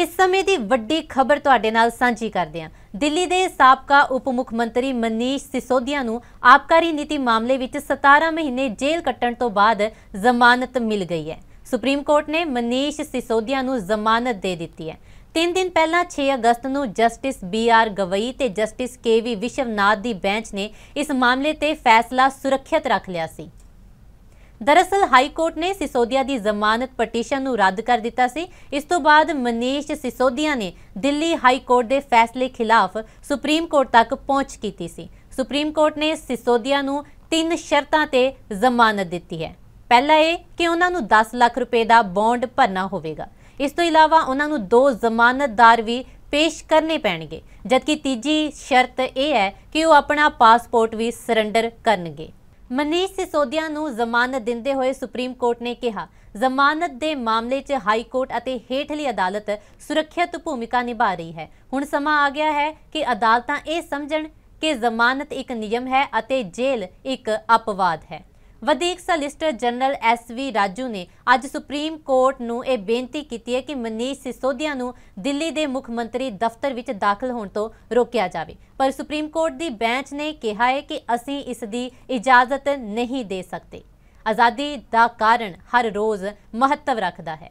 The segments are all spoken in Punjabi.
ਇਸ ਸਮੇਂ ਦੀ ਵੱਡੀ ਖਬਰ ਤੁਹਾਡੇ ਨਾਲ ਸਾਂਝੀ ਕਰਦੇ ਹਾਂ ਦਿੱਲੀ ਦੇ ਸਾਬਕਾ ਉਪ ਮੁੱਖ ਮੰਤਰੀ ਮਨੀਸ਼ ਸਿਸੋਦੀਆ ਨੂੰ ਆਪਕਾਰੀ ਨੀਤੀ ਮਾਮਲੇ ਵਿੱਚ 17 ਮਹੀਨੇ ਜੇਲ੍ਹ ਕੱਟਣ ਤੋਂ ਬਾਅਦ ਜ਼ਮਾਨਤ ਮਿਲ ਗਈ ਹੈ ਸੁਪਰੀਮ ਕੋਰਟ ਨੇ ਮਨੀਸ਼ ਸਿਸੋਦੀਆ ਨੂੰ ਜ਼ਮਾਨਤ ਦੇ ਦਿੱਤੀ ਹੈ 3 ਦਿਨ ਪਹਿਲਾਂ 6 ਅਗਸਤ ਨੂੰ ਜਸਟਿਸ ਬੀ ਆਰ ਗਵਈ ਤੇ ਜਸਟਿਸ ਕੇ ਵੀ ਵਿਸ਼ਵਨਾਥ ਦੀ ਬੈਂਚ ਨੇ ਇਸ ਮਾਮਲੇ ਤੇ ਫੈਸਲਾ ਸੁਰੱਖਿਅਤ ਰੱਖ ਲਿਆ ਸੀ ਦਰਅਸਲ ਹਾਈ ਕੋਰਟ ਨੇ ਸਿਸੋਦੀਆ ਦੀ ਜ਼ਮਾਨਤ ਪਟੀਸ਼ਨ ਨੂੰ ਰੱਦ ਕਰ ਦਿੱਤਾ ਸੀ ਇਸ ਤੋਂ ਬਾਅਦ ਮਨੀਸ਼ ਸਿਸੋਦੀਆ ਨੇ ਦਿੱਲੀ ਹਾਈ ਕੋਰਟ ਦੇ ਫੈਸਲੇ ਖਿਲਾਫ ਸੁਪਰੀਮ ਕੋਰਟ ਤੱਕ ਪਹੁੰਚ ਕੀਤੀ ਸੀ ਸੁਪਰੀਮ ਕੋਰਟ ਨੇ ਸਿਸੋਦੀਆ ਨੂੰ ਤਿੰਨ ਸ਼ਰਤਾਂ ਤੇ ਜ਼ਮਾਨਤ ਦਿੱਤੀ ਹੈ ਪਹਿਲਾ ਇਹ ਕਿ ਉਹਨਾਂ ਨੂੰ 10 ਲੱਖ ਰੁਪਏ ਦਾ ਬੌਂਡ ਭਰਨਾ ਹੋਵੇਗਾ ਇਸ ਤੋਂ ਇਲਾਵਾ ਉਹਨਾਂ ਨੂੰ ਦੋ ਜ਼ਮਾਨਤਦਾਰ ਵੀ ਪੇਸ਼ ਕਰਨੇ ਪੈਣਗੇ ਜਦਕਿ ਤੀਜੀ ਸ਼ਰਤ ਇਹ ਹੈ ਕਿ ਉਹ ਆਪਣਾ ਪਾਸਪੋਰਟ ਵੀ ਸਰੈਂਡਰ ਕਰਨਗੇ ਮਨੀਸ਼ ਸਿਸੋਦੀਆ ਨੂੰ ਜ਼ਮਾਨਤ ਦਿੰਦੇ ਹੋਏ ਸੁਪਰੀਮ ਕੋਰਟ ਨੇ ਕਿਹਾ ਜ਼ਮਾਨਤ ਦੇ ਮਾਮਲੇ 'ਚ ਹਾਈ ਕੋਰਟ ਅਤੇ ਹੇਠਲੀ ਅਦਾਲਤ ਸੁਰੱਖਿਅਤ ਭੂਮਿਕਾ ਨਿਭਾ ਰਹੀ ਹੈ ਹੁਣ ਸਮਾਂ ਆ ਗਿਆ ਹੈ ਕਿ ਅਦਾਲਤਾਂ ਇਹ ਸਮਝਣ ਕਿ ਜ਼ਮਾਨਤ ਇੱਕ ਨਿਯਮ ਹੈ ਅਤੇ ਜੇਲ੍ਹ ਇੱਕ ਅਪਵਾਦ ਹੈ ਵਧੀਕ solicitor general S V Raju ਨੇ ਅੱਜ ਸੁਪਰੀਮ ਕੋਰਟ ਨੂੰ ਇਹ ਬੇਨਤੀ ਕੀਤੀ ਹੈ ਕਿ ਮਨੀਸ਼ ਸਿਸੋਦੀਆ ਨੂੰ ਦਿੱਲੀ ਦੇ ਮੁੱਖ ਮੰਤਰੀ ਦਫ਼ਤਰ ਵਿੱਚ ਦਾਖਲ ਹੋਣ ਤੋਂ ਰੋਕਿਆ ਜਾਵੇ ਪਰ ਸੁਪਰੀਮ ਕੋਰਟ ਦੀ ਬੈਂਚ ਨੇ ਕਿਹਾ ਹੈ ਕਿ ਅਸੀਂ ਇਸ ਦੀ ਇਜਾਜ਼ਤ ਨਹੀਂ ਦੇ ਸਕਦੇ ਆਜ਼ਾਦੀ ਦਾ ਕਾਰਨ ਹਰ ਰੋਜ਼ ਮਹੱਤਵ ਰੱਖਦਾ ਹੈ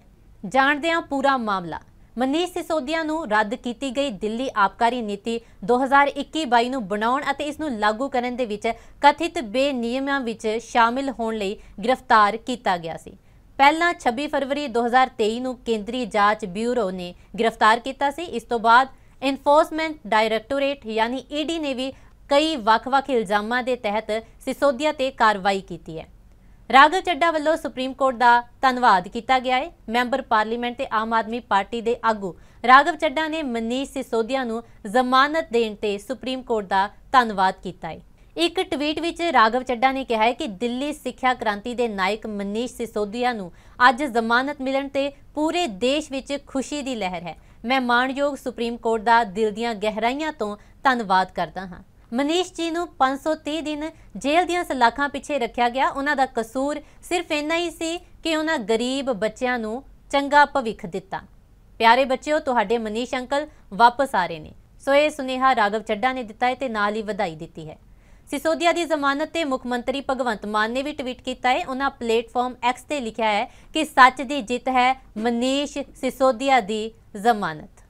ਜਾਣਦੇ ਹਾਂ ਪੂਰਾ ਮਾਮਲਾ ਮਨੀਸ਼ ਸਿਸੋਦੀਆ ਨੂੰ ਰੱਦ ਕੀਤੀ ਗਈ ਦਿੱਲੀ ਆਪਕਾਰੀ ਨੀਤੀ 2021-22 ਨੂੰ ਬਣਾਉਣ ਅਤੇ ਇਸ ਨੂੰ ਲਾਗੂ ਕਰਨ ਦੇ ਵਿੱਚ ਕਥਿਤ ਬੇਨਿਯਮਾਂ ਵਿੱਚ ਸ਼ਾਮਿਲ ਹੋਣ ਲਈ ਗ੍ਰਿਫਤਾਰ ਕੀਤਾ ਗਿਆ ਸੀ ਪਹਿਲਾਂ 26 ਫਰਵਰੀ 2023 ਨੂੰ ਕੇਂਦਰੀ ਜਾਂਚ ਬਿਊਰੋ ਨੇ ਗ੍ਰਿਫਤਾਰ ਕੀਤਾ ਸੀ ਇਸ ਤੋਂ ਬਾਅਦ ਇਨਫੋਰਸਮੈਂਟ ਡਾਇਰੈਕਟੋਰੇਟ ਯਾਨੀ ਈਡੀ ਨੇ ਵੀ ਕਈ ਵੱਖ-ਵੱਖ ਇਲਜ਼ਾਮਾਂ ਦੇ ਤਹਿਤ ਸਿਸੋਦੀਆ ਤੇ ਕਾਰਵਾਈ ਕੀਤੀ ਹੈ ਰਾਘਵ ਚੱਡਾ ਵੱਲੋਂ ਸੁਪਰੀਮ ਕੋਰਟ ਦਾ ਧੰਨਵਾਦ ਕੀਤਾ ਗਿਆ ਹੈ ਮੈਂਬਰ ਪਾਰਲੀਮੈਂਟ ਤੇ ਆਮ ਆਦਮੀ ਪਾਰਟੀ ਦੇ ਆਗੂ ਰਾਘਵ ਚੱਡਾ ਨੇ ਮਨੀਸ਼ ਸਿਸੋਦੀਆ ਨੂੰ ਜ਼ਮਾਨਤ ਦੇਣ ਤੇ ਸੁਪਰੀਮ ਕੋਰਟ ਦਾ ਧੰਨਵਾਦ ਕੀਤਾ ਹੈ ਇੱਕ ਟਵੀਟ ਵਿੱਚ ਰਾਘਵ ਚੱਡਾ ਨੇ ਕਿਹਾ ਹੈ ਕਿ ਦਿੱਲੀ ਸਿੱਖਿਆ ਕ੍ਰਾਂਤੀ ਦੇ ਨਾਇਕ ਮਨੀਸ਼ ਸਿਸੋਦੀਆ ਨੂੰ ਅੱਜ ਜ਼ਮਾਨਤ ਮਿਲਣ ਤੇ ਪੂਰੇ ਦੇਸ਼ ਵਿੱਚ ਖੁਸ਼ੀ ਦੀ ਲਹਿਰ ਹੈ ਮੈਂ ਮਾਣਯੋਗ ਸੁਪਰੀਮ ਕੋਰਟ ਦਾ ਦਿਲ ਦੀਆਂ ਗਹਿਰਾਈਆਂ ਤੋਂ ਧੰਨਵਾਦ ਕਰਦਾ ਹਾਂ ਮਨੀਸ਼ ਜੀ ਨੂੰ 530 ਦਿਨ ਜੇਲ੍ਹ ਦੀਆਂ ਸਲਾਖਾਂ ਪਿੱਛੇ ਰੱਖਿਆ ਗਿਆ ਉਹਨਾਂ ਦਾ ਕਸੂਰ ਸਿਰਫ ਇੰਨਾ ਹੀ ਸੀ ਕਿ ਉਹਨਾਂ ਗਰੀਬ ਬੱਚਿਆਂ ਨੂੰ ਚੰਗਾ ਭਵਿੱਖ ਦਿੱਤਾ ਪਿਆਰੇ ਬੱਚਿਓ ਤੁਹਾਡੇ ਮਨੀਸ਼ ਅੰਕਲ ਵਾਪਸ ਆ ਰਹੇ ਨੇ ਸੋ ਇਹ ਸੁਨੇਹਾ ਰਾਗਵ ਚੱਡਾ ਨੇ ਦਿੱਤਾ ਹੈ ਤੇ ਨਾਲ ਹੀ ਵਧਾਈ ਦਿੱਤੀ ਹੈ ਸਿਸੋਦੀਆ ਦੀ ਜ਼ਮਾਨਤ ਤੇ ਮੁੱਖ ਮੰਤਰੀ ਭਗਵੰਤ ਮਾਨ ਨੇ ਵੀ ਟਵੀਟ ਕੀਤਾ ਹੈ ਉਹਨਾਂ ਪਲੇਟਫਾਰਮ ਐਕਸ ਤੇ ਲਿਖਿਆ ਹੈ ਕਿ ਸੱਚ ਦੀ ਜਿੱਤ ਹੈ ਮਨੀਸ਼ ਸਿਸੋਦੀਆ ਦੀ ਜ਼ਮਾਨਤ